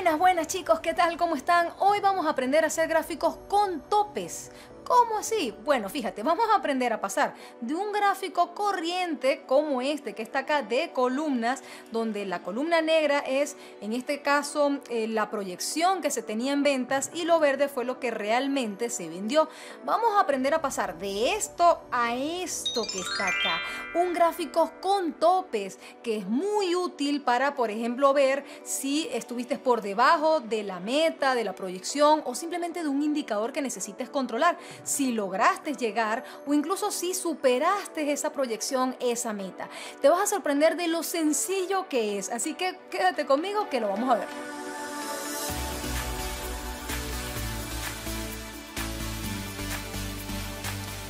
Buenas, buenas chicos, ¿qué tal? ¿Cómo están? Hoy vamos a aprender a hacer gráficos con topes ¿Cómo así? Bueno, fíjate, vamos a aprender a pasar de un gráfico corriente como este que está acá de columnas, donde la columna negra es, en este caso, eh, la proyección que se tenía en ventas y lo verde fue lo que realmente se vendió. Vamos a aprender a pasar de esto a esto que está acá. Un gráfico con topes que es muy útil para, por ejemplo, ver si estuviste por debajo de la meta, de la proyección o simplemente de un indicador que necesites controlar si lograste llegar o incluso si superaste esa proyección, esa meta. Te vas a sorprender de lo sencillo que es, así que quédate conmigo que lo vamos a ver.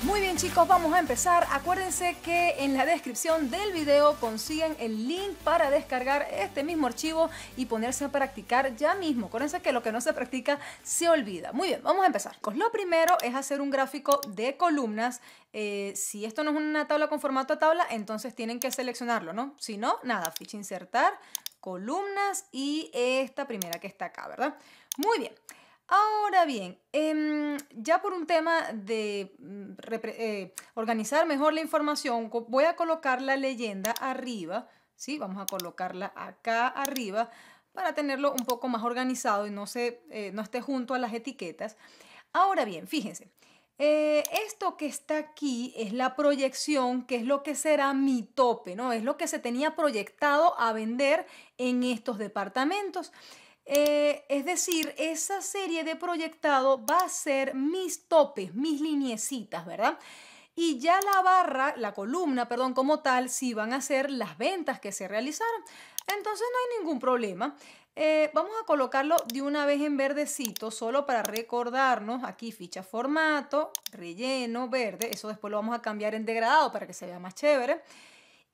Muy bien chicos, vamos a empezar. Acuérdense que en la descripción del video consiguen el link para descargar este mismo archivo y ponerse a practicar ya mismo. Acuérdense que lo que no se practica se olvida. Muy bien, vamos a empezar. Pues lo primero es hacer un gráfico de columnas. Eh, si esto no es una tabla con formato a tabla, entonces tienen que seleccionarlo, ¿no? Si no, nada, ficha insertar, columnas y esta primera que está acá, ¿verdad? Muy bien. Ahora bien, em, ya por un tema de mm, eh, organizar mejor la información, voy a colocar la leyenda arriba, ¿sí? Vamos a colocarla acá arriba para tenerlo un poco más organizado y no, se, eh, no esté junto a las etiquetas. Ahora bien, fíjense, eh, esto que está aquí es la proyección, que es lo que será mi tope, ¿no? Es lo que se tenía proyectado a vender en estos departamentos. Eh, es decir, esa serie de proyectado va a ser mis topes, mis liniecitas, ¿verdad? Y ya la barra, la columna, perdón, como tal, sí van a ser las ventas que se realizaron. Entonces no hay ningún problema. Eh, vamos a colocarlo de una vez en verdecito, solo para recordarnos, aquí ficha formato, relleno, verde, eso después lo vamos a cambiar en degradado para que se vea más chévere.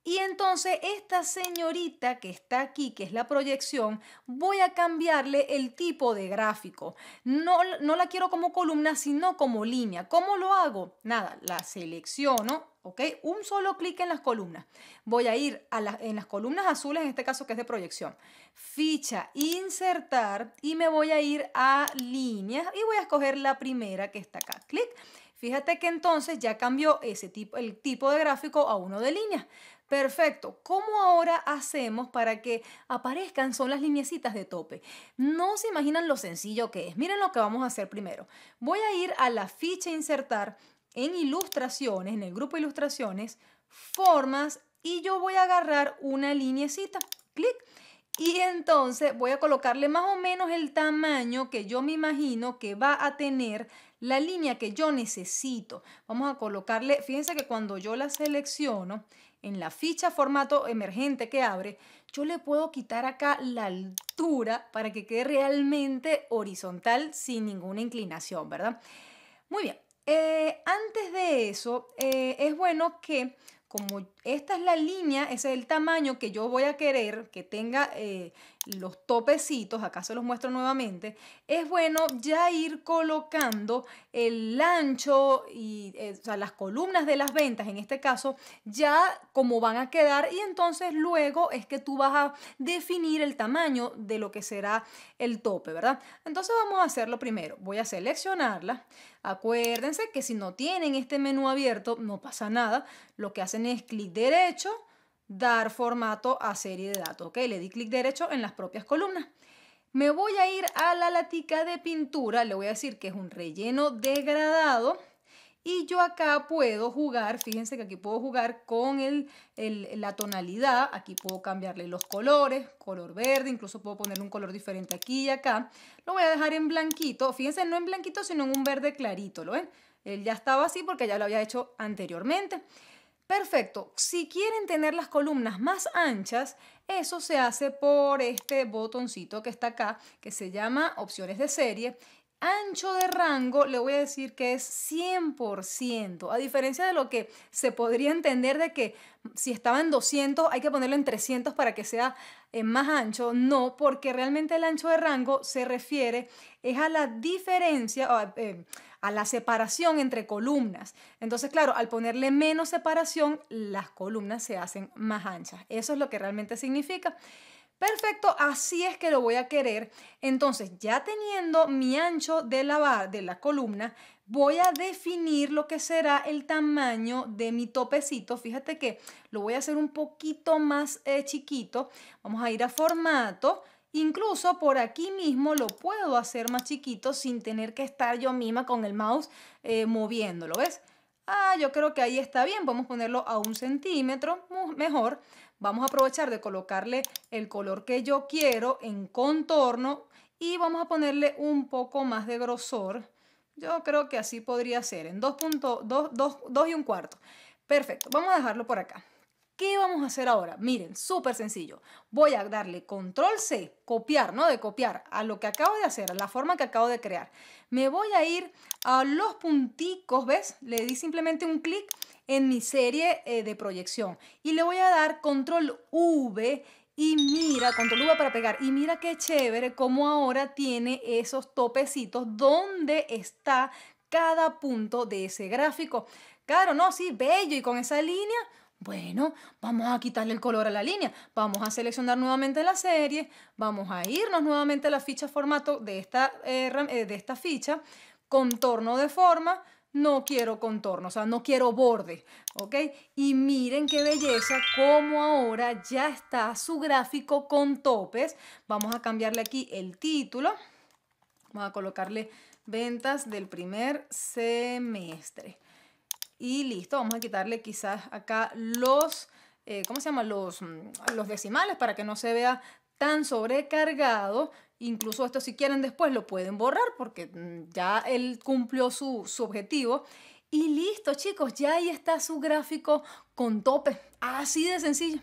Y entonces esta señorita que está aquí, que es la proyección, voy a cambiarle el tipo de gráfico. No, no la quiero como columna, sino como línea. ¿Cómo lo hago? Nada, la selecciono, ¿ok? Un solo clic en las columnas. Voy a ir a en las columnas azules, en este caso que es de proyección. Ficha, insertar y me voy a ir a líneas y voy a escoger la primera que está acá. Clic. Fíjate que entonces ya cambió ese tipo, el tipo de gráfico a uno de líneas. Perfecto. ¿Cómo ahora hacemos para que aparezcan? Son las lineecitas de tope. No se imaginan lo sencillo que es. Miren lo que vamos a hacer primero. Voy a ir a la ficha insertar en ilustraciones, en el grupo ilustraciones, formas, y yo voy a agarrar una lineecita. Clic. Y entonces voy a colocarle más o menos el tamaño que yo me imagino que va a tener la línea que yo necesito. Vamos a colocarle, fíjense que cuando yo la selecciono, en la ficha formato emergente que abre, yo le puedo quitar acá la altura para que quede realmente horizontal sin ninguna inclinación, ¿verdad? Muy bien, eh, antes de eso, eh, es bueno que como esta es la línea, ese es el tamaño que yo voy a querer que tenga eh, los topecitos, acá se los muestro nuevamente. Es bueno ya ir colocando el ancho y eh, las columnas de las ventas, en este caso, ya como van a quedar y entonces luego es que tú vas a definir el tamaño de lo que será el tope, ¿verdad? Entonces vamos a hacerlo primero. Voy a seleccionarla. Acuérdense que si no tienen este menú abierto, no pasa nada. Lo que hacen es clic derecho, dar formato a serie de datos. Ok, le di clic derecho en las propias columnas. Me voy a ir a la latica de pintura, le voy a decir que es un relleno degradado. Y yo acá puedo jugar, fíjense que aquí puedo jugar con el, la tonalidad, aquí puedo cambiarle los colores, color verde, incluso puedo poner un color diferente aquí y acá. Lo voy a dejar en blanquito, fíjense, no en blanquito, sino en un verde clarito, ¿lo ven? Él ya estaba así porque ya lo había hecho anteriormente. Perfecto. Si quieren tener las columnas más anchas, eso se hace por este botoncito que está acá, que se llama opciones de serie, ancho de rango le voy a decir que es 100%, a diferencia de lo que se podría entender de que si estaba en 200 hay que ponerlo en 300 para que sea eh, más ancho, no, porque realmente el ancho de rango se refiere es a la diferencia, eh, a la separación entre columnas. Entonces, claro, al ponerle menos separación, las columnas se hacen más anchas. Eso es lo que realmente significa. Perfecto, así es que lo voy a querer. Entonces, ya teniendo mi ancho de la, de la columna, voy a definir lo que será el tamaño de mi topecito. Fíjate que lo voy a hacer un poquito más eh, chiquito. Vamos a ir a formato. Incluso por aquí mismo lo puedo hacer más chiquito sin tener que estar yo misma con el mouse eh, moviéndolo, ¿ves? Ah, yo creo que ahí está bien, vamos a ponerlo a un centímetro, mejor. Vamos a aprovechar de colocarle el color que yo quiero en contorno y vamos a ponerle un poco más de grosor. Yo creo que así podría ser, en 2.2 2 y un cuarto. Perfecto, vamos a dejarlo por acá. ¿Qué vamos a hacer ahora? Miren, súper sencillo. Voy a darle control C, copiar, ¿no? De copiar a lo que acabo de hacer, a la forma que acabo de crear. Me voy a ir a los punticos, ¿ves? Le di simplemente un clic en mi serie eh, de proyección y le voy a dar control V y mira, control V para pegar. Y mira qué chévere cómo ahora tiene esos topecitos donde está cada punto de ese gráfico. Claro, no, sí, bello y con esa línea bueno, vamos a quitarle el color a la línea, vamos a seleccionar nuevamente la serie, vamos a irnos nuevamente a la ficha formato de esta, eh, eh, de esta ficha, contorno de forma, no quiero contorno, o sea, no quiero borde, ¿ok? Y miren qué belleza, como ahora ya está su gráfico con topes. Vamos a cambiarle aquí el título, vamos a colocarle ventas del primer semestre. Y listo, vamos a quitarle quizás acá los, eh, ¿cómo se llama? Los, mm, los decimales para que no se vea tan sobrecargado. Incluso esto si quieren después lo pueden borrar porque mm, ya él cumplió su, su objetivo. Y listo chicos, ya ahí está su gráfico con tope. Así de sencillo.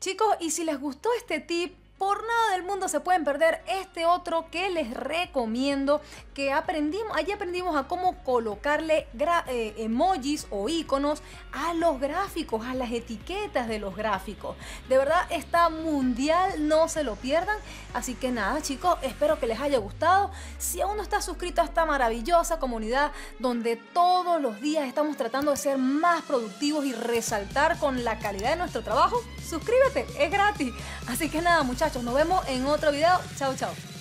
Chicos, y si les gustó este tip, por nada del mundo se pueden perder este otro que les recomiendo que aprendimos allí aprendimos a cómo colocarle eh, emojis o iconos a los gráficos a las etiquetas de los gráficos de verdad está mundial no se lo pierdan así que nada chicos espero que les haya gustado si aún no estás suscrito a esta maravillosa comunidad donde todos los días estamos tratando de ser más productivos y resaltar con la calidad de nuestro trabajo suscríbete, es gratis. Así que nada, muchachos, nos vemos en otro video. Chao, chao.